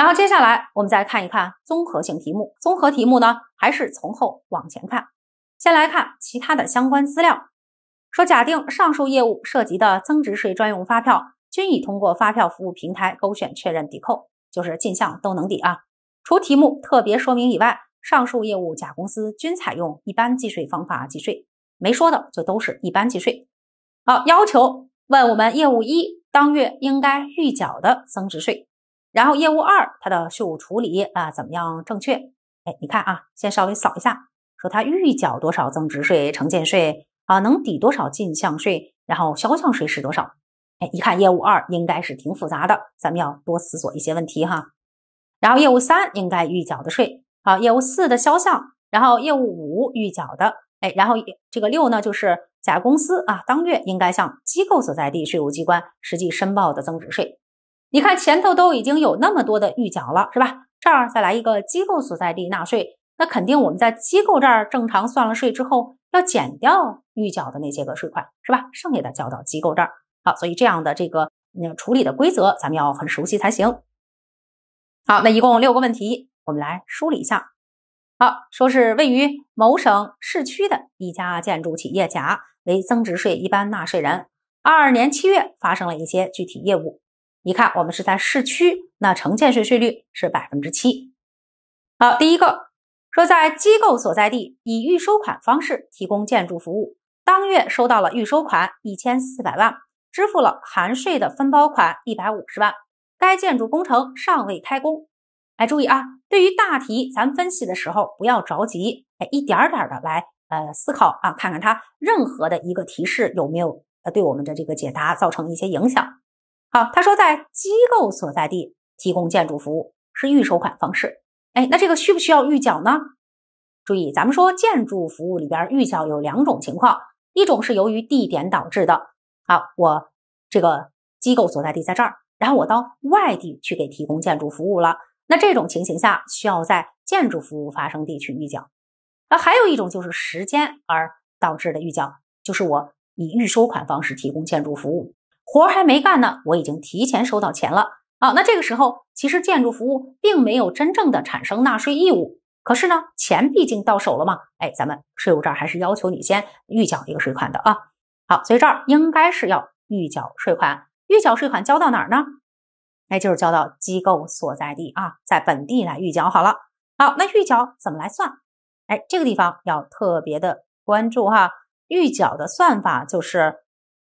然后接下来我们再看一看综合性题目。综合题目呢，还是从后往前看。先来看其他的相关资料。说假定上述业务涉及的增值税专用发票均已通过发票服务平台勾选确认抵扣，就是进项都能抵啊。除题目特别说明以外，上述业务甲公司均采用一般计税方法计税，没说的就都是一般计税。好，要求问我们业务一当月应该预缴的增值税。然后业务二它的税务处理啊怎么样正确？哎，你看啊，先稍微扫一下，说它预缴多少增值税、城建税啊，能抵多少进项税，然后销项税是多少？哎，一看业务二应该是挺复杂的，咱们要多思索一些问题哈。然后业务三应该预缴的税，好，业务四的销项，然后业务五预缴的，哎，然后这个六呢就是甲公司啊当月应该向机构所在地税务机关实际申报的增值税。你看，前头都已经有那么多的预缴了，是吧？这儿再来一个机构所在地纳税，那肯定我们在机构这儿正常算了税之后，要减掉预缴的那些个税款，是吧？剩下的交到机构这儿。好，所以这样的这个那处理的规则，咱们要很熟悉才行。好，那一共六个问题，我们来梳理一下。好，说是位于某省市区的一家建筑企业甲为增值税一般纳税人，二二年七月发生了一些具体业务。你看，我们是在市区，那城建税税率是百分之七。好，第一个说在机构所在地以预收款方式提供建筑服务，当月收到了预收款一千四百万，支付了含税的分包款一百五十万，该建筑工程尚未开工。哎，注意啊，对于大题，咱分析的时候不要着急，哎，一点点的来呃思考啊，看看它任何的一个提示有没有呃对我们的这个解答造成一些影响。好，他说在机构所在地提供建筑服务是预收款方式，哎，那这个需不需要预缴呢？注意，咱们说建筑服务里边预缴有两种情况，一种是由于地点导致的，啊，我这个机构所在地在这儿，然后我到外地去给提供建筑服务了，那这种情形下需要在建筑服务发生地去预缴。那还有一种就是时间而导致的预缴，就是我以预收款方式提供建筑服务。活还没干呢，我已经提前收到钱了。好，那这个时候其实建筑服务并没有真正的产生纳税义务，可是呢，钱毕竟到手了嘛。哎，咱们税务这儿还是要求你先预缴一个税款的啊。好，所以这儿应该是要预缴税款，预缴税款交到哪儿呢？哎，就是交到机构所在地啊，在本地来预缴好了。好，那预缴怎么来算？哎，这个地方要特别的关注哈，预缴的算法就是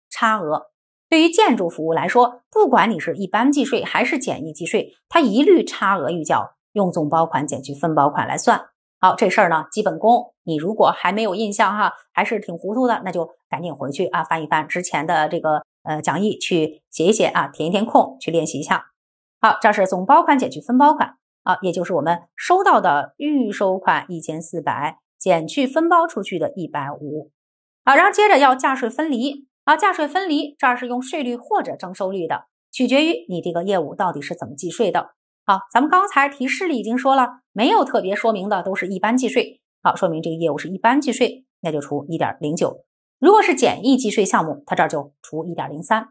差额。对于建筑服务来说，不管你是一般计税还是简易计税，它一律差额预缴，用总包款减去分包款来算。好，这事儿呢，基本功，你如果还没有印象哈，还是挺糊涂的，那就赶紧回去啊，翻一翻之前的这个呃讲义，去写一写啊，填一填空，去练习一下。好，这是总包款减去分包款，啊，也就是我们收到的预收款一千四百减去分包出去的一百五，好，然后接着要价税分离。好，价税分离，这儿是用税率或者征收率的，取决于你这个业务到底是怎么计税的。好，咱们刚才提示里已经说了，没有特别说明的都是一般计税。好，说明这个业务是一般计税，那就除一点零九。如果是简易计税项目，它这儿就除一点零三。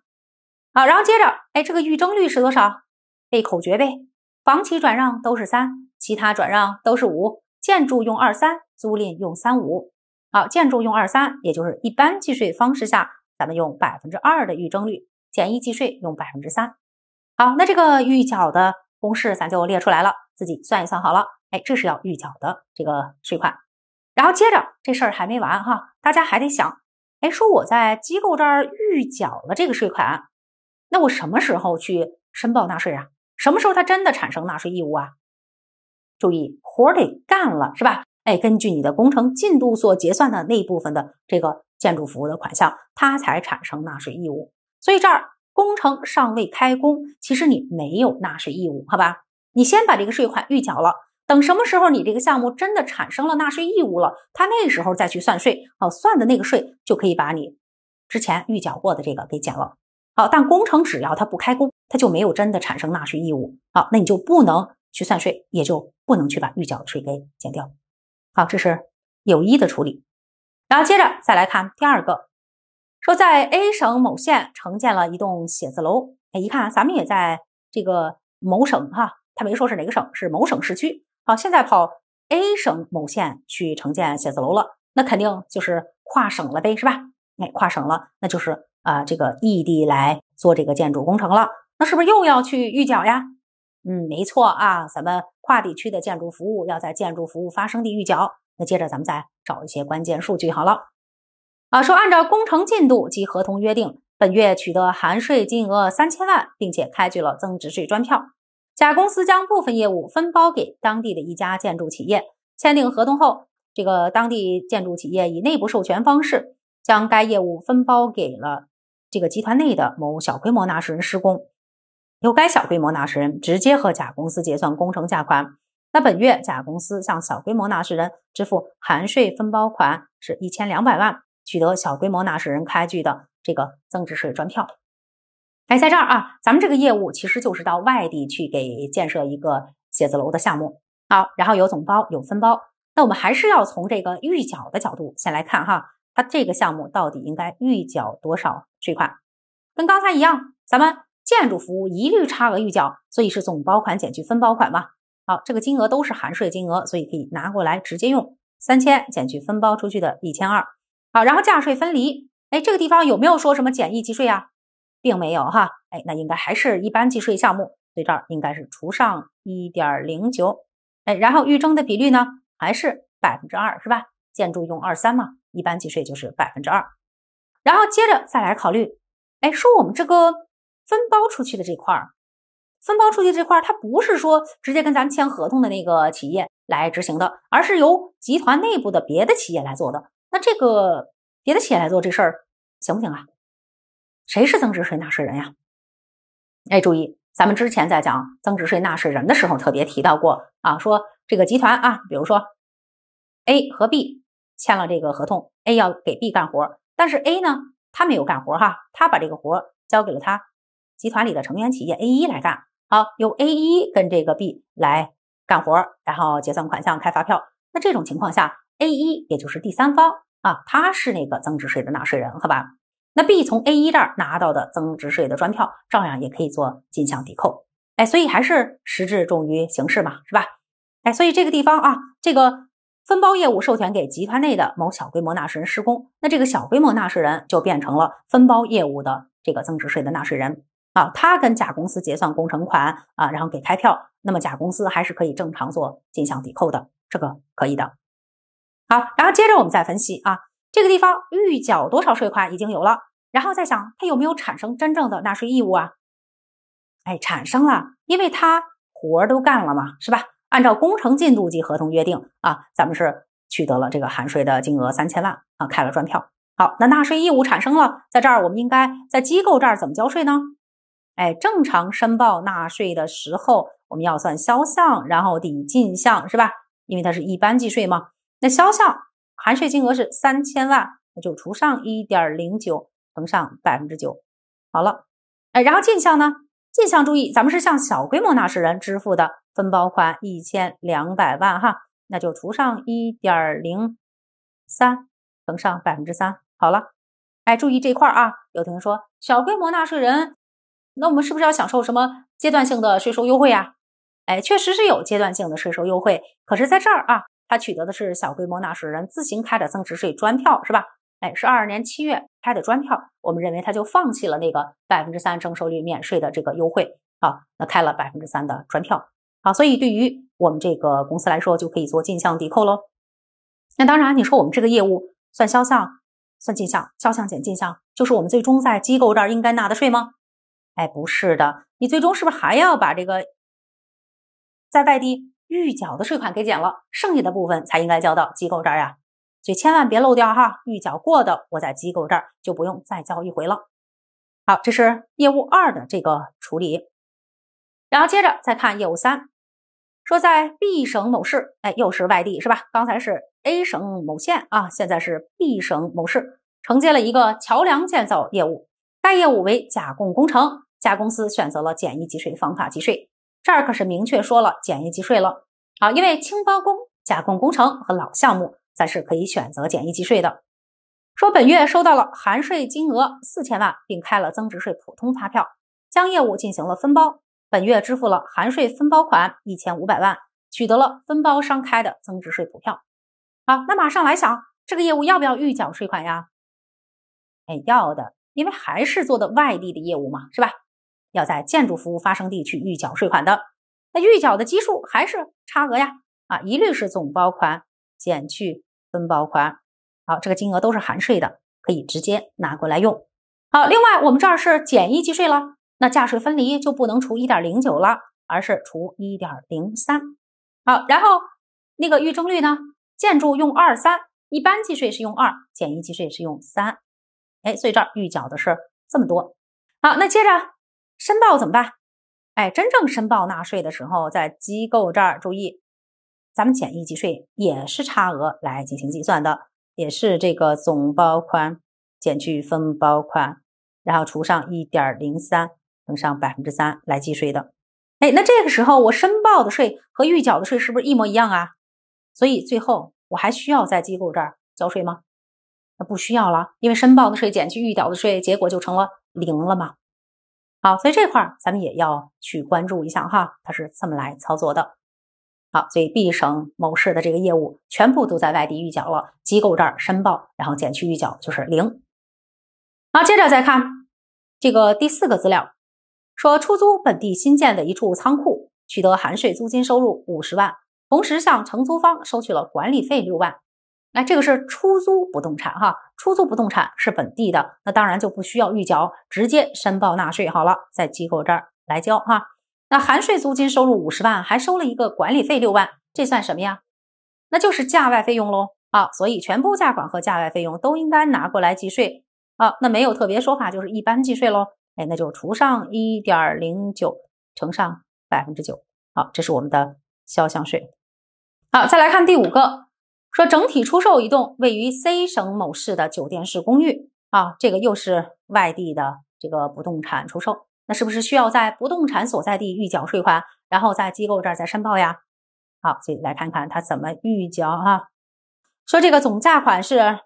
好，然后接着，哎，这个预征率是多少？背口诀呗，房企转让都是三，其他转让都是五，建筑用二三，租赁用三五。好，建筑用二三，也就是一般计税方式下。咱们用百分之二的预征率，简易计税用百分之三。好，那这个预缴的公式咱就列出来了，自己算一算好了。哎，这是要预缴的这个税款。然后接着这事儿还没完哈，大家还得想，哎，说我在机构这儿预缴了这个税款，那我什么时候去申报纳税啊？什么时候他真的产生纳税义务啊？注意，活得干了，是吧？哎，根据你的工程进度所结算的那部分的这个建筑服务的款项，它才产生纳税义务。所以这儿工程尚未开工，其实你没有纳税义务，好吧？你先把这个税款预缴了，等什么时候你这个项目真的产生了纳税义务了，它那时候再去算税，哦，算的那个税就可以把你之前预缴过的这个给减了。好，但工程只要它不开工，它就没有真的产生纳税义务，好，那你就不能去算税，也就不能去把预缴税给减掉。好，这是有一的处理，然后接着再来看第二个，说在 A 省某县承建了一栋写字楼，哎，一看咱们也在这个某省哈，他没说是哪个省，是某省市区。好，现在跑 A 省某县去承建写字楼了，那肯定就是跨省了呗，是吧？哎，跨省了，那就是啊这个异地来做这个建筑工程了，那是不是又要去预缴呀？嗯，没错啊，咱们跨地区的建筑服务要在建筑服务发生地预缴。那接着咱们再找一些关键数据好了。啊，说按照工程进度及合同约定，本月取得含税金额三千万，并且开具了增值税专票。甲公司将部分业务分包给当地的一家建筑企业，签订合同后，这个当地建筑企业以内部授权方式将该业务分包给了这个集团内的某小规模纳税人施工。由该小规模纳税人直接和甲公司结算工程价款。那本月甲公司向小规模纳税人支付含税分包款是一千两百万，取得小规模纳税人开具的这个增值税专票。哎，在这儿啊，咱们这个业务其实就是到外地去给建设一个写字楼的项目。好，然后有总包有分包，那我们还是要从这个预缴的角度先来看哈，它这个项目到底应该预缴多少税款？跟刚才一样，咱们。建筑服务一律差额预缴，所以是总包款减去分包款嘛？好，这个金额都是含税金额，所以可以拿过来直接用三千减去分包出去的一千二。好，然后价税分离，哎，这个地方有没有说什么简易计税呀？并没有哈，哎，那应该还是一般计税项目，所以这儿应该是除上一点零九，哎，然后预征的比率呢还是百分之二是吧？建筑用二三嘛，一般计税就是百分之二，然后接着再来考虑，哎，说我们这个。分包出去的这块儿，分包出去这块儿，它不是说直接跟咱们签合同的那个企业来执行的，而是由集团内部的别的企业来做的。那这个别的企业来做这事儿行不行啊？谁是增值税纳税人呀？哎，注意，咱们之前在讲增值税纳税人的时候特别提到过啊，说这个集团啊，比如说 A 和 B 签了这个合同，A 要给 B 干活，但是 A 呢，他没有干活哈，他把这个活交给了他。集团里的成员企业 A 一来干，好，由 A 一跟这个 B 来干活然后结算款项、开发票。那这种情况下，A 一也就是第三方啊，他是那个增值税的纳税人，好吧？那 B 从 A 一这儿拿到的增值税的专票，照样也可以做进项抵扣。哎，所以还是实质重于形式嘛，是吧？哎，所以这个地方啊，这个分包业务授权给集团内的某小规模纳税人施工，那这个小规模纳税人就变成了分包业务的这个增值税的纳税人。啊，他跟甲公司结算工程款啊，然后给开票，那么甲公司还是可以正常做进项抵扣的，这个可以的。好，然后接着我们再分析啊，这个地方预缴多少税款已经有了，然后再想他有没有产生真正的纳税义务啊？哎，产生了，因为他活儿都干了嘛，是吧？按照工程进度及合同约定啊，咱们是取得了这个含税的金额三千万啊，开了专票。好，那纳税义务产生了，在这儿我们应该在机构这儿怎么交税呢？哎，正常申报纳税的时候，我们要算销项，然后抵进项，是吧？因为它是一般计税嘛。那销项含税金额是三千万，那就除上一点零九，乘上百分之九，好了。哎，然后进项呢？进项注意，咱们是向小规模纳税人支付的分包款一千两百万，哈，那就除上一点零三，乘上百分之三，好了。哎，注意这块儿啊，有同学说小规模纳税人。那我们是不是要享受什么阶段性的税收优惠啊？哎，确实是有阶段性的税收优惠。可是，在这儿啊，他取得的是小规模纳税人自行开的增值税专票，是吧？哎，是二二年七月开的专票。我们认为，他就放弃了那个百分之三征收率免税的这个优惠啊，那开了百分之三的专票啊，所以对于我们这个公司来说，就可以做进项抵扣喽。那当然，你说我们这个业务算销项、算进项，销项减进项，就是我们最终在机构这儿应该纳的税吗？哎，不是的，你最终是不是还要把这个在外地预缴的税款给减了，剩下的部分才应该交到机构这儿呀？所以千万别漏掉哈，预缴过的我在机构这儿就不用再交一回了。好，这是业务二的这个处理，然后接着再看业务三，说在 B 省某市，哎，又是外地是吧？刚才是 A 省某县啊，现在是 B 省某市承接了一个桥梁建造业务。该业务为甲供工程，甲公司选择了简易计税方法计税，这儿可是明确说了简易计税了啊。因为清包工、甲供工程和老项目咱是可以选择简易计税的。说本月收到了含税金额四千万，并开了增值税普通发票，将业务进行了分包，本月支付了含税分包款一千五百万，取得了分包商开的增值税普票。好，那马上来想，这个业务要不要预缴税款呀？哎，要的。因为还是做的外地的业务嘛，是吧？要在建筑服务发生地去预缴税款的，那预缴的基数还是差额呀，啊，一律是总包款减去分包款。好，这个金额都是含税的，可以直接拿过来用。好，另外我们这儿是简易计税了，那价税分离就不能除一点零九了，而是除一点零三。好，然后那个预征率呢，建筑用二三，一般计税是用二，简易计税是用三。哎，所以这儿预缴的是这么多。好，那接着申报怎么办？哎，真正申报纳税的时候，在机构这儿注意，咱们简易计税也是差额来进行计算的，也是这个总包款减去分包款，然后除上一点零三，乘上百分之三来计税的。哎，那这个时候我申报的税和预缴的税是不是一模一样啊？所以最后我还需要在机构这儿交税吗？不需要了，因为申报的税减去预缴的税，结果就成了零了嘛。好，所以这块儿咱们也要去关注一下哈，它是这么来操作的。好，所以 B 省某市的这个业务全部都在外地预缴了，机构这儿申报，然后减去预缴就是零。好，接着再看这个第四个资料，说出租本地新建的一处仓库，取得含税租金收入五十万，同时向承租方收取了管理费六万。来，这个是出租不动产哈，出租不动产是本地的，那当然就不需要预缴，直接申报纳税好了，在机构这儿来交哈。那含税租金收入五十万，还收了一个管理费六万，这算什么呀？那就是价外费用喽啊，所以全部价款和价外费用都应该拿过来计税啊。那没有特别说法，就是一般计税喽。哎，那就除上一点零九乘上百分之九，好，这是我们的销项税。好，再来看第五个。说整体出售一栋位于 C 省某市的酒店式公寓啊，这个又是外地的这个不动产出售，那是不是需要在不动产所在地预缴税款，然后在机构这儿再申报呀？好，所以来看看他怎么预缴啊？说这个总价款是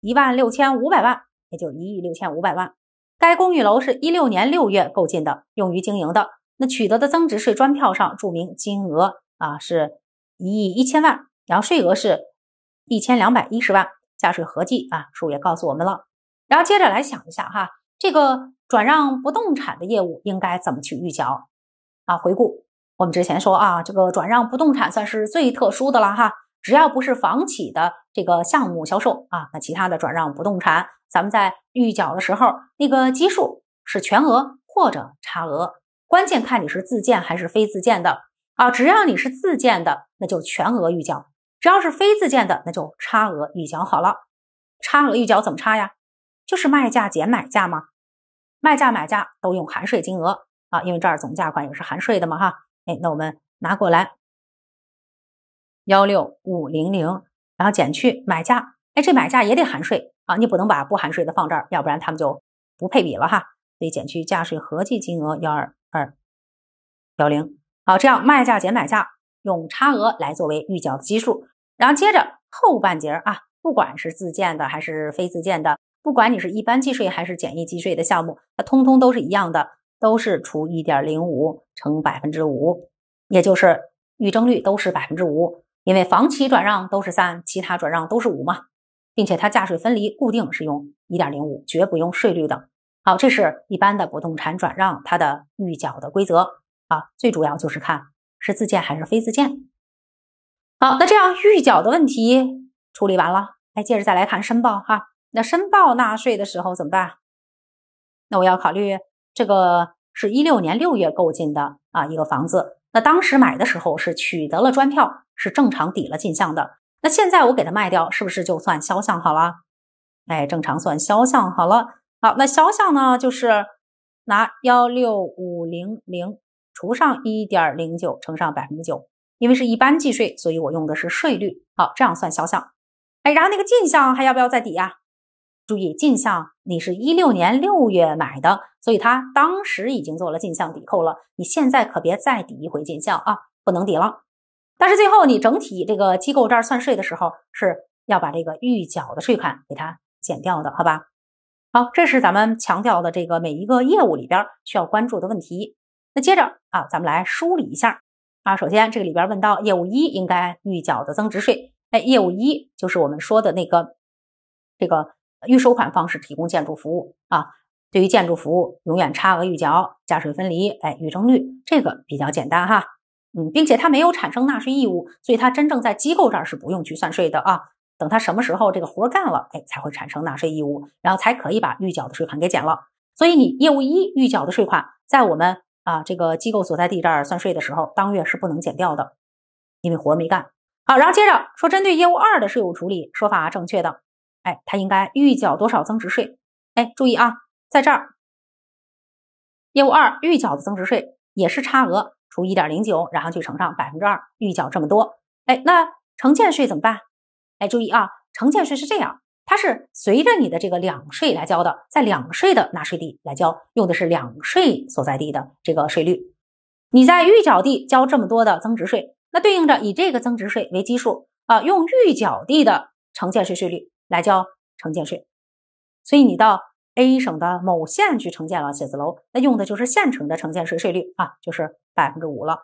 一万六千五百万，也就一亿六千五百万。该公寓楼是一六年六月购进的，用于经营的。那取得的增值税专票上注明金额啊是一亿一千万。然后税额是一千两百一十万，加税合计啊，数也告诉我们了。然后接着来想一下哈，这个转让不动产的业务应该怎么去预缴啊？回顾我们之前说啊，这个转让不动产算是最特殊的了哈，只要不是房企的这个项目销售啊，那其他的转让不动产，咱们在预缴的时候，那个基数是全额或者差额，关键看你是自建还是非自建的啊。只要你是自建的，那就全额预缴。只要是非自建的，那就差额预缴好了。差额预缴怎么差呀？就是卖价减买价嘛。卖价、买价都用含税金额啊，因为这儿总价款也是含税的嘛哈。哎，那我们拿过来幺六五零零，然后减去买价，哎，这买价也得含税啊，你不能把不含税的放这儿，要不然他们就不配比了哈。所以减去价税合计金额幺二二幺零，好，这样卖价减买价用差额来作为预缴基数。然后接着后半截儿啊，不管是自建的还是非自建的，不管你是一般计税还是简易计税的项目，它通通都是一样的，都是除一点零五乘百分之五，也就是预征率都是百分之五，因为房企转让都是三，其他转让都是五嘛，并且它价税分离固定是用一点零五，绝不用税率的。好，这是一般的不动产转让它的预缴的规则啊，最主要就是看是自建还是非自建。好，那这样预缴的问题处理完了。哎，接着再来看申报哈。那申报纳税的时候怎么办？那我要考虑这个是一六年六月购进的啊，一个房子。那当时买的时候是取得了专票，是正常抵了进项的。那现在我给它卖掉，是不是就算销项好了？哎，正常算销项好了。好，那销项呢，就是拿幺六五零零除上一点零九，乘上百分之九。因为是一般计税，所以我用的是税率。好，这样算销项。哎，然后那个进项还要不要再抵呀？注意，进项你是一六年六月买的，所以他当时已经做了进项抵扣了。你现在可别再抵一回进项啊，不能抵了。但是最后你整体这个机构这儿算税的时候，是要把这个预缴的税款给它减掉的，好吧？好，这是咱们强调的这个每一个业务里边需要关注的问题。那接着啊，咱们来梳理一下。啊，首先这个里边问到业务一应该预缴的增值税，哎，业务一就是我们说的那个这个预收款方式提供建筑服务啊，对于建筑服务永远差额预缴，价税分离，哎，预征率这个比较简单哈，嗯，并且它没有产生纳税义务，所以它真正在机构这儿是不用去算税的啊，等它什么时候这个活干了，哎，才会产生纳税义务，然后才可以把预缴的税款给减了，所以你业务一预缴的税款在我们。啊，这个机构所在地这儿算税的时候，当月是不能减掉的，因为活没干。好，然后接着说，针对业务二的税务处理，说法正确的，哎，它应该预缴多少增值税？哎，注意啊，在这儿，业务二预缴的增值税也是差额除一点零九，然后去乘上百分之二，预缴这么多。哎，那城建税怎么办？哎，注意啊，城建税是这样。它是随着你的这个两税来交的，在两税的纳税地来交，用的是两税所在地的这个税率。你在预缴地交这么多的增值税，那对应着以这个增值税为基数啊，用预缴地的城建税税率来交城建税。所以你到 A 省的某县去承建了写字楼，那用的就是县城的城建税税率啊，就是百分之五了。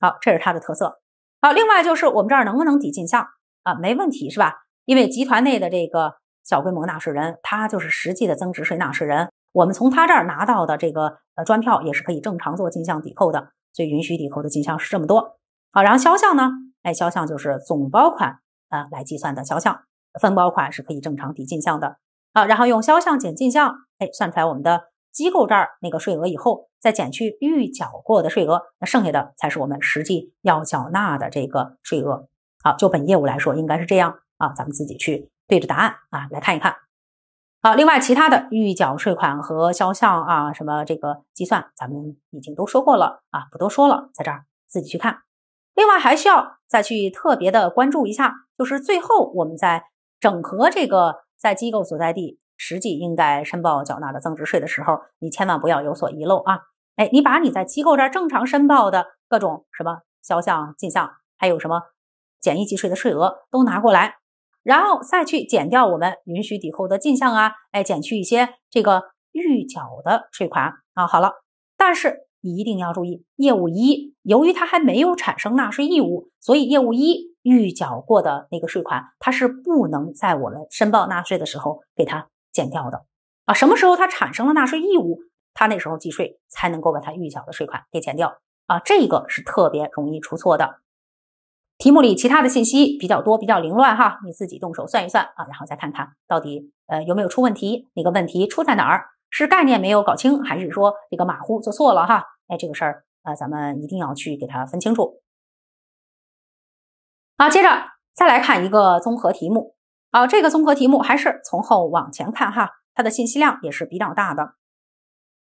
好，这是它的特色。好，另外就是我们这儿能不能抵进项啊？没问题是吧？因为集团内的这个小规模纳税人，他就是实际的增值税纳税人，我们从他这儿拿到的这个呃专票也是可以正常做进项抵扣的，所以允许抵扣的进项是这么多。好，然后销项呢？哎，销项就是总包款啊来计算的销项，分包款是可以正常抵进项的好，然后用销项减进项，哎，算出来我们的机构这儿那个税额以后，再减去预缴过的税额，那剩下的才是我们实际要缴纳的这个税额。好，就本业务来说，应该是这样。啊，咱们自己去对着答案啊来看一看。好，另外其他的预缴税款和销项啊，什么这个计算，咱们已经都说过了啊，不多说了，在这儿自己去看。另外还需要再去特别的关注一下，就是最后我们在整合这个在机构所在地实际应该申报缴纳的增值税的时候，你千万不要有所遗漏啊！哎，你把你在机构这正常申报的各种什么销项进项，还有什么简易计税的税额都拿过来。然后再去减掉我们允许抵扣的进项啊，哎，减去一些这个预缴的税款啊。好了，但是你一定要注意，业务一由于它还没有产生纳税义务，所以业务一预缴过的那个税款，它是不能在我们申报纳税的时候给它减掉的啊。什么时候它产生了纳税义务，它那时候计税才能够把它预缴的税款给减掉啊。这个是特别容易出错的。题目里其他的信息比较多，比较凌乱哈，你自己动手算一算啊，然后再看看到底呃有没有出问题，哪个问题出在哪儿，是概念没有搞清，还是说这个马虎做错了哈？哎，这个事儿啊，咱们一定要去给它分清楚。好，接着再来看一个综合题目啊，这个综合题目还是从后往前看哈，它的信息量也是比较大的。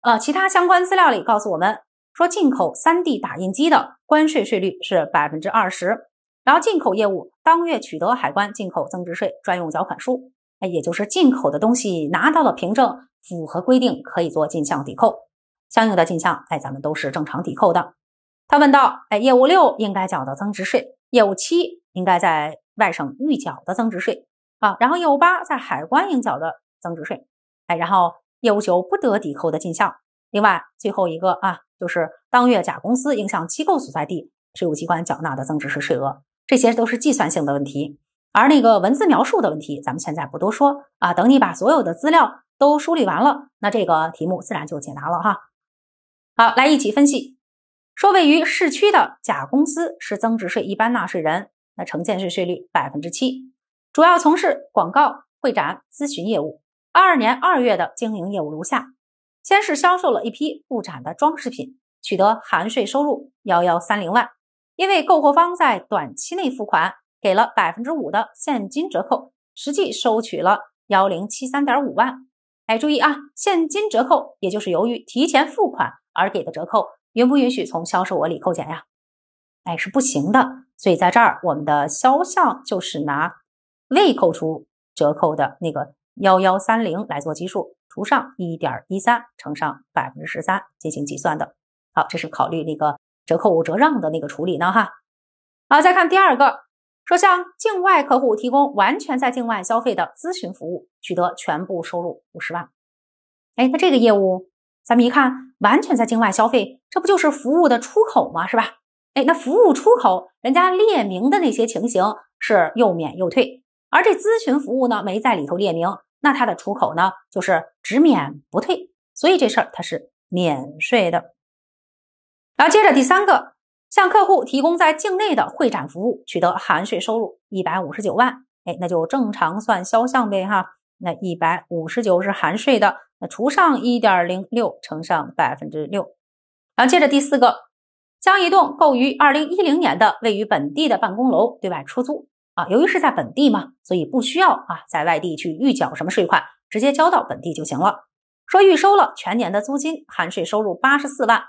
呃，其他相关资料里告诉我们说，进口 3D 打印机的关税税率是百分之二十。然后进口业务当月取得海关进口增值税专用缴款书，哎，也就是进口的东西拿到了凭证，符合规定可以做进项抵扣，相应的进项哎咱们都是正常抵扣的。他问到哎业务六应该缴的增值税，业务七应该在外省预缴的增值税啊，然后业务八在海关应缴的增值税，哎，然后业务九不得抵扣的进项，另外最后一个啊就是当月甲公司应向机构所在地税务机关缴纳的增值税税额。这些都是计算性的问题，而那个文字描述的问题，咱们现在不多说啊。等你把所有的资料都梳理完了，那这个题目自然就解答了哈。好，来一起分析。说位于市区的甲公司是增值税一般纳税人，那城建税税率百分之七，主要从事广告、会展、咨询业务。二二年二月的经营业务如下：先是销售了一批布展的装饰品，取得含税收入幺幺三零万。因为购货方在短期内付款，给了百分之五的现金折扣，实际收取了幺零七三点五万。哎，注意啊，现金折扣也就是由于提前付款而给的折扣，允不允许从销售额里扣减呀？哎，是不行的。所以在这儿，我们的销项就是拿未扣除折扣的那个幺幺三零来做基数，除上一点一三，乘上百分之十三进行计算的。好，这是考虑那个。折扣折让的那个处理呢？哈，好，再看第二个，说向境外客户提供完全在境外消费的咨询服务，取得全部收入五十万。哎，那这个业务咱们一看，完全在境外消费，这不就是服务的出口吗？是吧？哎，那服务出口人家列明的那些情形是又免又退，而这咨询服务呢没在里头列明，那它的出口呢就是只免不退，所以这事儿它是免税的。然后接着第三个，向客户提供在境内的会展服务，取得含税收入一百五十九万，哎，那就正常算销项呗，哈，那一百五十九是含税的，那除上一点零六，乘上百分之六。然后接着第四个，将一栋购于二零一零年的位于本地的办公楼对外出租，啊，由于是在本地嘛，所以不需要啊在外地去预缴什么税款，直接交到本地就行了。说预收了全年的租金，含税收入八十四万。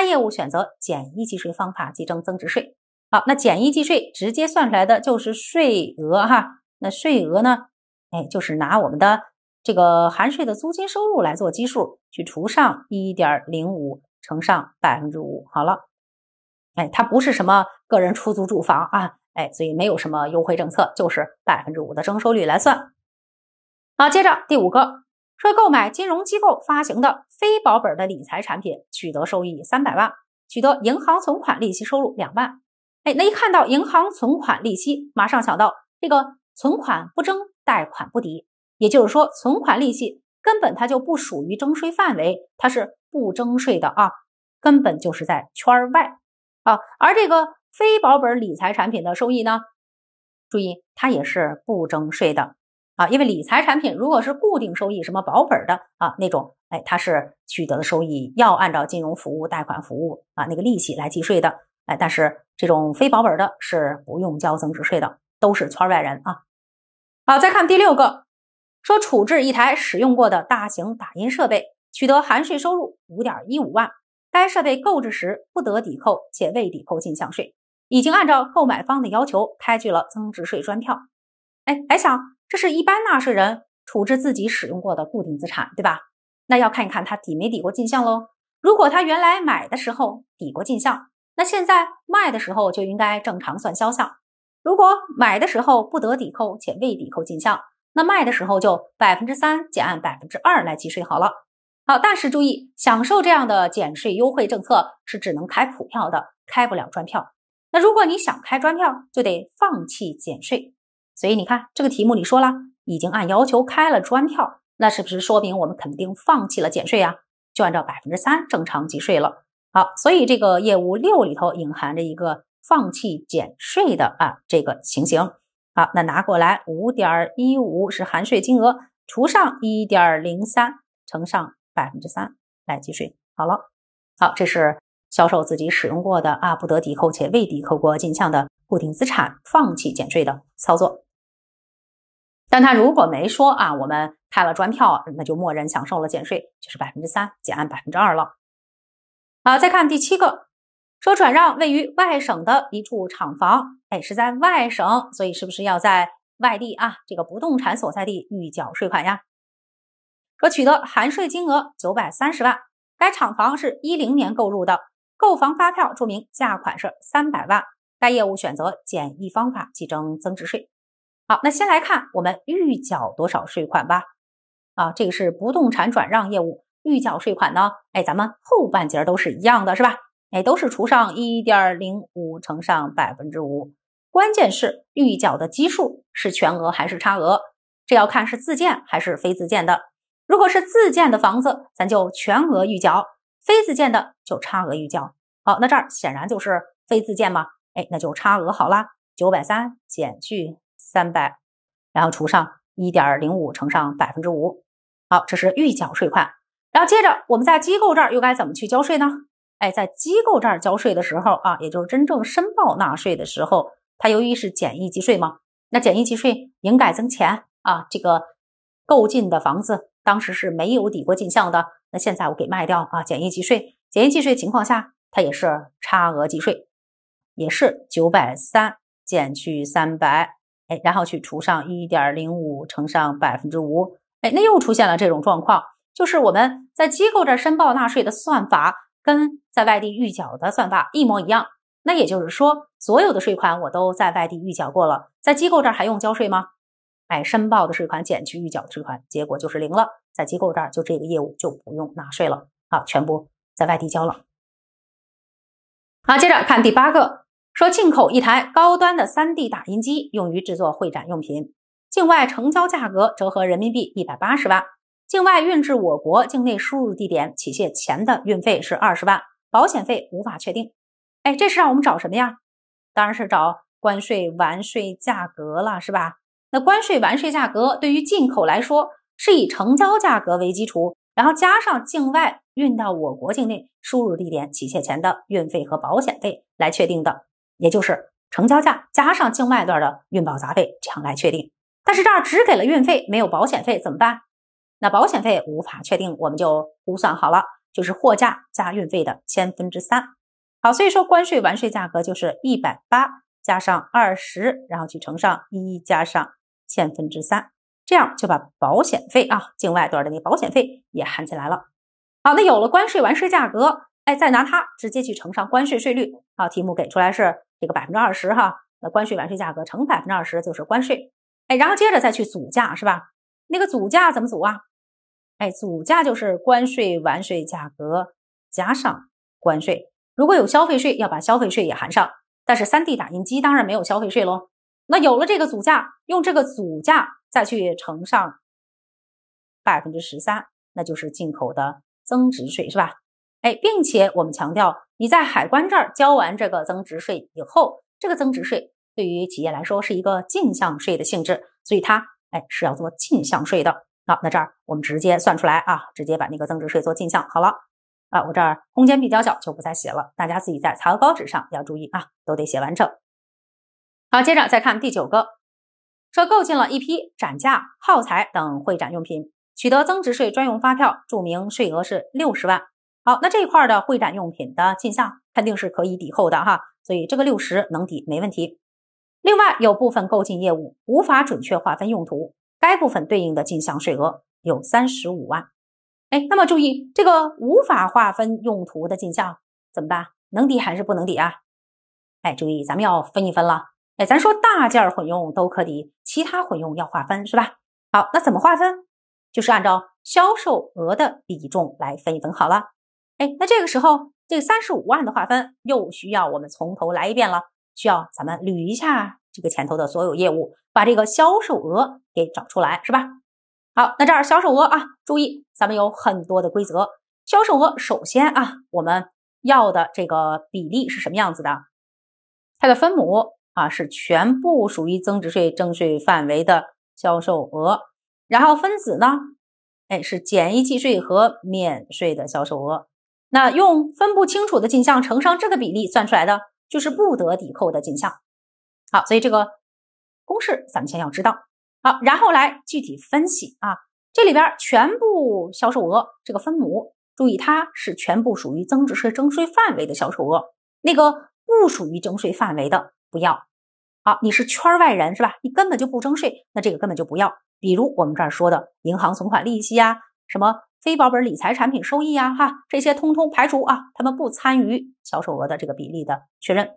该业务选择简易计税方法计征增值税。好，那简易计税直接算出来的就是税额哈。那税额呢？哎，就是拿我们的这个含税的租金收入来做基数，去除上一点零五乘上百分之五。好了，哎，它不是什么个人出租住房啊，哎，所以没有什么优惠政策，就是百分之五的征收率来算。好，接着第五个。说购买金融机构发行的非保本的理财产品取得收益三百万，取得银行存款利息收入两万。哎，那一看到银行存款利息，马上想到这个存款不征贷款不抵，也就是说存款利息根本它就不属于征税范围，它是不征税的啊，根本就是在圈外啊。而这个非保本理财产品的收益呢，注意它也是不征税的。啊，因为理财产品如果是固定收益，什么保本的啊那种，哎，它是取得的收益要按照金融服务、贷款服务啊那个利息来计税的，哎，但是这种非保本的是不用交增值税的，都是圈外人啊。好，再看第六个，说处置一台使用过的大型打印设备，取得含税收入五点一五万，该设备购置时不得抵扣且未抵扣进项税，已经按照购买方的要求开具了增值税专票，哎，白想这是一般纳税人处置自己使用过的固定资产，对吧？那要看一看他抵没抵过进项喽。如果他原来买的时候抵过进项，那现在卖的时候就应该正常算销项；如果买的时候不得抵扣且未抵扣进项，那卖的时候就百分之三减按百分之二来计税好了。好，但是注意，享受这样的减税优惠政策是只能开普票的，开不了专票。那如果你想开专票，就得放弃减税。所以你看这个题目里说了，已经按要求开了专票，那是不是说明我们肯定放弃了减税啊？就按照百分之三正常计税了。好，所以这个业务六里头隐含着一个放弃减税的啊这个情形。好，那拿过来五点一五是含税金额，除上一点零三，乘上百分之三来计税。好了，好，这是销售自己使用过的啊不得抵扣且未抵扣过进项的固定资产，放弃减税的操作。但他如果没说啊，我们开了专票，那就默认享受了减税，就是百分之三减按百分之二了。啊，再看第七个，说转让位于外省的一处厂房，哎，是在外省，所以是不是要在外地啊？这个不动产所在地预缴税款呀？可取得含税金额九百三十万，该厂房是一零年购入的，购房发票注明价款是三百万，该业务选择简易方法计征增值税。好，那先来看我们预缴多少税款吧。啊，这个是不动产转让业务预缴税款呢？哎，咱们后半截都是一样的是吧？哎，都是除上一点零五乘上百分之五，关键是预缴的基数是全额还是差额，这要看是自建还是非自建的。如果是自建的房子，咱就全额预缴；非自建的就差额预缴。好，那这儿显然就是非自建嘛，哎，那就差额好啦，九百三减去。三百，然后除上一点零五，乘上百分之五，好，这是预缴税款。然后接着我们在机构这儿又该怎么去交税呢？哎，在机构这儿交税的时候啊，也就是真正申报纳税的时候，它由于是简易计税嘛，那简易计税营改增前啊，这个购进的房子当时是没有抵过进项的，那现在我给卖掉啊，简易计税，简易计税情况下，它也是差额计税，也是九百三减去三百。哎，然后去除上一点零五乘上百分之五，哎，那又出现了这种状况，就是我们在机构这申报纳税的算法跟在外地预缴的算法一模一样。那也就是说，所有的税款我都在外地预缴过了，在机构这儿还用交税吗？哎，申报的税款减去预缴的税款，结果就是零了，在机构这儿就这个业务就不用纳税了，好，全部在外地交了。好，接着看第八个。说进口一台高端的 3D 打印机用于制作会展用品，境外成交价格折合人民币一百八十万，境外运至我国境内输入地点起卸前的运费是二十万，保险费无法确定。哎，这是让我们找什么呀？当然是找关税完税价格了，是吧？那关税完税价格对于进口来说是以成交价格为基础，然后加上境外运到我国境内输入地点起卸前的运费和保险费来确定的。也就是成交价加上境外段的运保杂费，这样来确定。但是这儿只给了运费，没有保险费怎么办？那保险费无法确定，我们就估算好了，就是货价加运费的千分之三。好，所以说关税完税价格就是一百八加上二十，然后去乘上一加上千分之三，这样就把保险费啊境外段的那保险费也含起来了。好，那有了关税完税价格，哎，再拿它直接去乘上关税税率。啊，题目给出来是。这个百分之二十哈，那关税完税价格乘百分之二十就是关税，哎，然后接着再去组价是吧？那个组价怎么组啊？哎，组价就是关税完税价格加上关税，如果有消费税要把消费税也含上，但是三 D 打印机当然没有消费税喽。那有了这个组价，用这个组价再去乘上百分之十三，那就是进口的增值税是吧？哎，并且我们强调。你在海关这儿交完这个增值税以后，这个增值税对于企业来说是一个进项税的性质，所以它哎是要做进项税的。好，那这儿我们直接算出来啊，直接把那个增值税做进项好了。啊，我这儿空间比较小，就不再写了，大家自己在草稿纸上要注意啊，都得写完整。好，接着再看第九个，说购进了一批展架、耗材等会展用品，取得增值税专用发票，注明税额是六十万。好，那这一块的会展用品的进项肯定是可以抵扣的哈，所以这个六十能抵没问题。另外有部分购进业务无法准确划分用途，该部分对应的进项税额有三十五万。哎，那么注意这个无法划分用途的进项怎么办？能抵还是不能抵啊？哎，注意咱们要分一分了。哎，咱说大件混用都可抵，其他混用要划分是吧？好，那怎么划分？就是按照销售额的比重来分一分好了。哎，那这个时候，这三十五万的划分又需要我们从头来一遍了，需要咱们捋一下这个前头的所有业务，把这个销售额给找出来，是吧？好，那这儿销售额啊，注意，咱们有很多的规则，销售额首先啊，我们要的这个比例是什么样子的？它的分母啊是全部属于增值税征税范围的销售额，然后分子呢，哎，是简易计税和免税的销售额。那用分不清楚的进项乘上这个比例，算出来的就是不得抵扣的进项。好，所以这个公式咱们先要知道。好，然后来具体分析啊，这里边全部销售额这个分母，注意它是全部属于增值税征税范围的销售额，那个不属于征税范围的不要。好，你是圈外人是吧？你根本就不征税，那这个根本就不要。比如我们这儿说的银行存款利息呀。什么非保本理财产品收益啊，哈，这些通通排除啊，他们不参与销售额的这个比例的确认。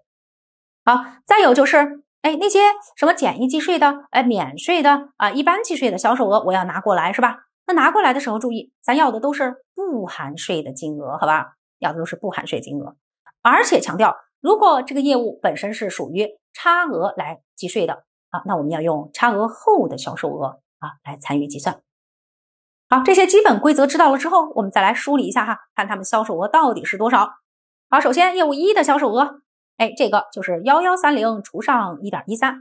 好，再有就是，哎，那些什么简易计税的，哎，免税的啊，一般计税的销售额我要拿过来是吧？那拿过来的时候注意，咱要的都是不含税的金额，好吧？要的都是不含税金额，而且强调，如果这个业务本身是属于差额来计税的啊，那我们要用差额后的销售额啊来参与计算。好，这些基本规则知道了之后，我们再来梳理一下哈，看他们销售额到底是多少。好，首先业务一的销售额，哎，这个就是幺幺三零除上一点一三，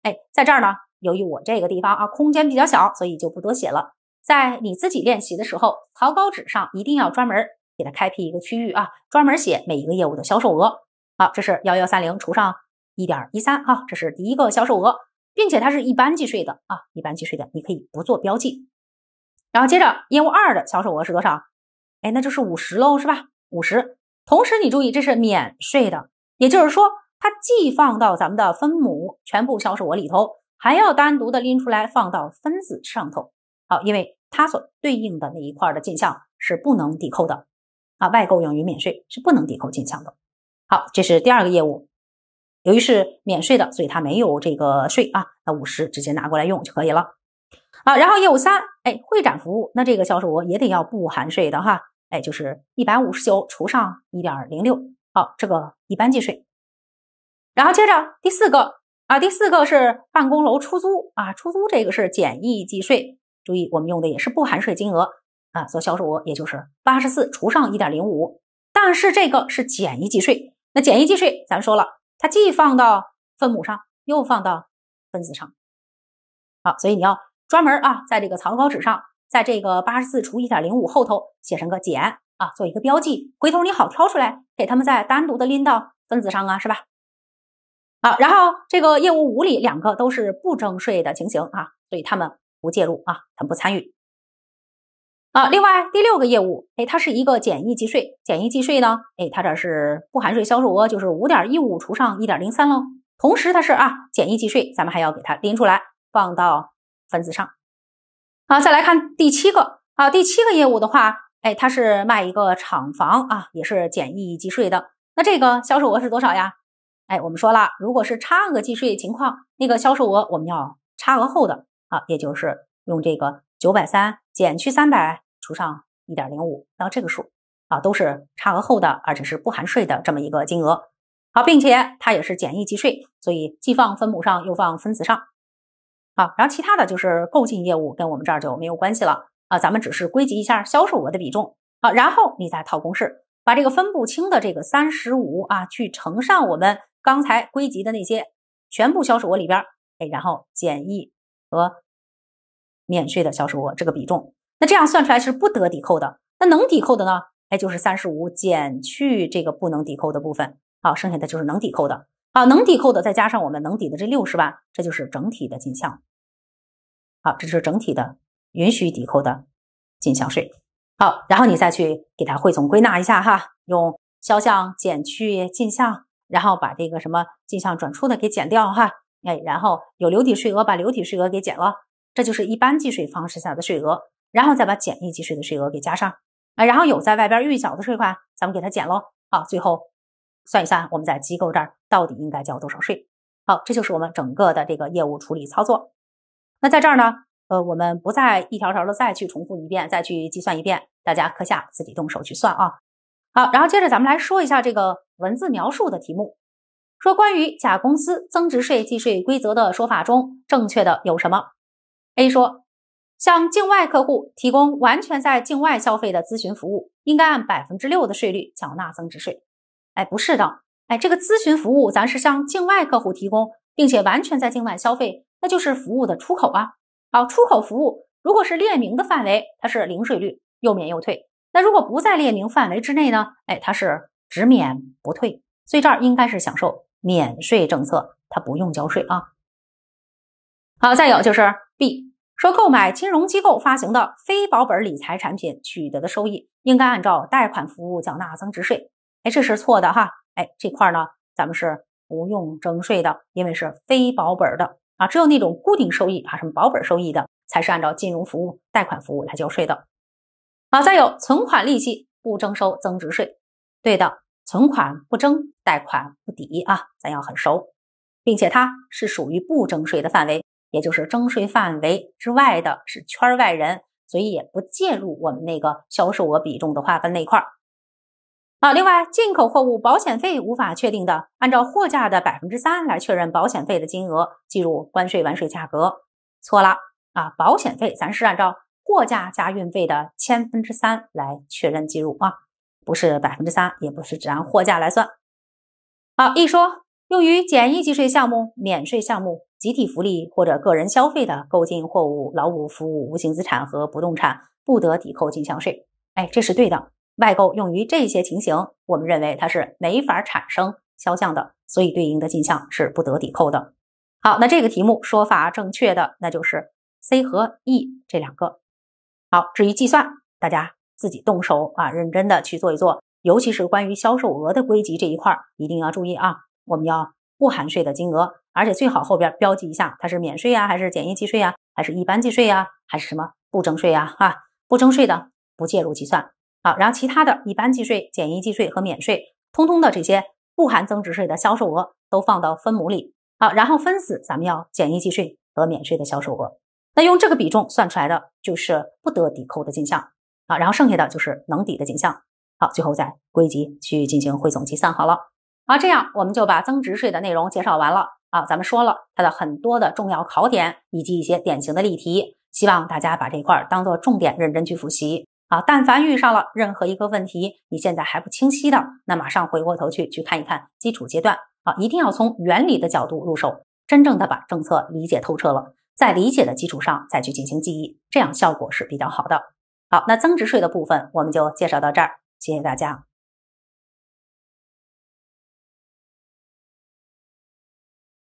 哎，在这儿呢，由于我这个地方啊空间比较小，所以就不多写了。在你自己练习的时候，草稿纸上一定要专门给它开辟一个区域啊，专门写每一个业务的销售额。好，这是幺幺三零除上一点一三啊，这是第一个销售额，并且它是一般计税的啊，一般计税的你可以不做标记。然后接着业务二的销售额是多少？哎，那就是五十喽，是吧？五十。同时你注意，这是免税的，也就是说，它既放到咱们的分母全部销售额里头，还要单独的拎出来放到分子上头。好，因为它所对应的那一块的进项是不能抵扣的啊，外购用于免税是不能抵扣进项的。好，这是第二个业务，由于是免税的，所以它没有这个税啊，那五十直接拿过来用就可以了。好，然后业务三。哎，会展服务，那这个销售额也得要不含税的哈。哎，就是一百五十九除上一点零六，好，这个一般计税。然后接着第四个啊，第四个是办公楼出租啊，出租这个是简易计税。注意，我们用的也是不含税金额啊，做销售额也就是八十四除上一点零五，但是这个是简易计税。那简易计税，咱说了，它既放到分母上，又放到分子上。好，所以你要。专门啊，在这个草稿纸上，在这个八十四除一点零五后头写上个减啊，做一个标记，回头你好挑出来，给他们再单独的拎到分子上啊，是吧？好，然后这个业务五里两个都是不征税的情形啊，所以他们不介入啊，他们不参与。啊，另外第六个业务，哎，它是一个简易计税，简易计税呢，哎，它这是不含税销售额就是五点一五除上一点零三喽，同时它是啊简易计税，咱们还要给它拎出来放到。分子上，好，再来看第七个啊，第七个业务的话，哎，它是卖一个厂房啊，也是简易计税的。那这个销售额是多少呀？哎，我们说了，如果是差额计税情况，那个销售额我们要差额后的啊，也就是用这个九百三减去三百除上一点零五，到这个数啊，都是差额后的，而且是不含税的这么一个金额。好，并且它也是简易计税，所以既放分母上，又放分子上。啊，然后其他的就是购进业务跟我们这儿就没有关系了啊，咱们只是归集一下销售额的比重啊，然后你再套公式，把这个分不清的这个三十五啊，去乘上我们刚才归集的那些全部销售额里边，哎，然后简易和免税的销售额这个比重，那这样算出来是不得抵扣的，那能抵扣的呢？哎，就是三十五减去这个不能抵扣的部分，好，剩下的就是能抵扣的。好，能抵扣的再加上我们能抵的这六十万，这就是整体的进项。好，这是整体的允许抵扣的进项税。好，然后你再去给它汇总归纳一下哈，用销项减去进项，然后把这个什么进项转出的给减掉哈，哎，然后有留抵税额，把留抵税额给减了，这就是一般计税方式下的税额，然后再把简易计税的税额给加上，啊，然后有在外边预缴的税款，咱们给它减喽。好，最后。算一算我们在机构这儿到底应该交多少税？好，这就是我们整个的这个业务处理操作。那在这儿呢，呃，我们不再一条条的再去重复一遍，再去计算一遍，大家课下自己动手去算啊。好，然后接着咱们来说一下这个文字描述的题目，说关于甲公司增值税计税规则的说法中正确的有什么？A 说，向境外客户提供完全在境外消费的咨询服务，应该按百分之六的税率缴纳增值税。哎，不是的，哎，这个咨询服务咱是向境外客户提供，并且完全在境外消费，那就是服务的出口啊。好，出口服务如果是列明的范围，它是零税率，又免又退。那如果不在列明范围之内呢？哎，它是只免不退。所以这儿应该是享受免税政策，它不用交税啊。好，再有就是 B 说，购买金融机构发行的非保本理财产品取得的收益，应该按照贷款服务缴纳增值税。哎，这是错的哈！哎，这块呢，咱们是不用征税的，因为是非保本的啊，只有那种固定收益啊，什么保本收益的，才是按照金融服务、贷款服务来交税的。啊，再有存款利息不征收增值税，对的，存款不征，贷款不抵啊，咱要很熟，并且它是属于不征税的范围，也就是征税范围之外的是圈外人，所以也不介入我们那个销售额比重的划分那一块。啊，另外，进口货物保险费无法确定的，按照货价的百分之三来确认保险费的金额，计入关税完税价格。错了啊，保险费咱是按照货价加运费的千分之三来确认计入啊，不是百分之三，也不是只按货价来算。好，一说用于简易计税项目、免税项目、集体福利或者个人消费的购进货物、劳务、服务、无形资产和不动产，不得抵扣进项税。哎，这是对的。外购用于这些情形，我们认为它是没法产生销项的，所以对应的进项是不得抵扣的。好，那这个题目说法正确的那就是 C 和 E 这两个。好，至于计算，大家自己动手啊，认真的去做一做，尤其是关于销售额的归集这一块，一定要注意啊，我们要不含税的金额，而且最好后边标记一下它是免税呀，还是简易计税呀，还是一般计税呀，还是什么不征税呀啊，不征税的不介入计算。好，然后其他的一般计税、简易计税和免税，通通的这些不含增值税的销售额都放到分母里。好，然后分子咱们要简易计税和免税的销售额。那用这个比重算出来的就是不得抵扣的进项。啊，然后剩下的就是能抵的进项。好，最后再归集去进行汇总计算好了。好，这样我们就把增值税的内容介绍完了。啊，咱们说了它的很多的重要考点以及一些典型的例题，希望大家把这一块儿当做重点认真去复习。啊，但凡遇上了任何一个问题，你现在还不清晰的，那马上回过头去去看一看基础阶段啊，一定要从原理的角度入手，真正的把政策理解透彻了，在理解的基础上再去进行记忆，这样效果是比较好的。好，那增值税的部分我们就介绍到这儿，谢谢大家。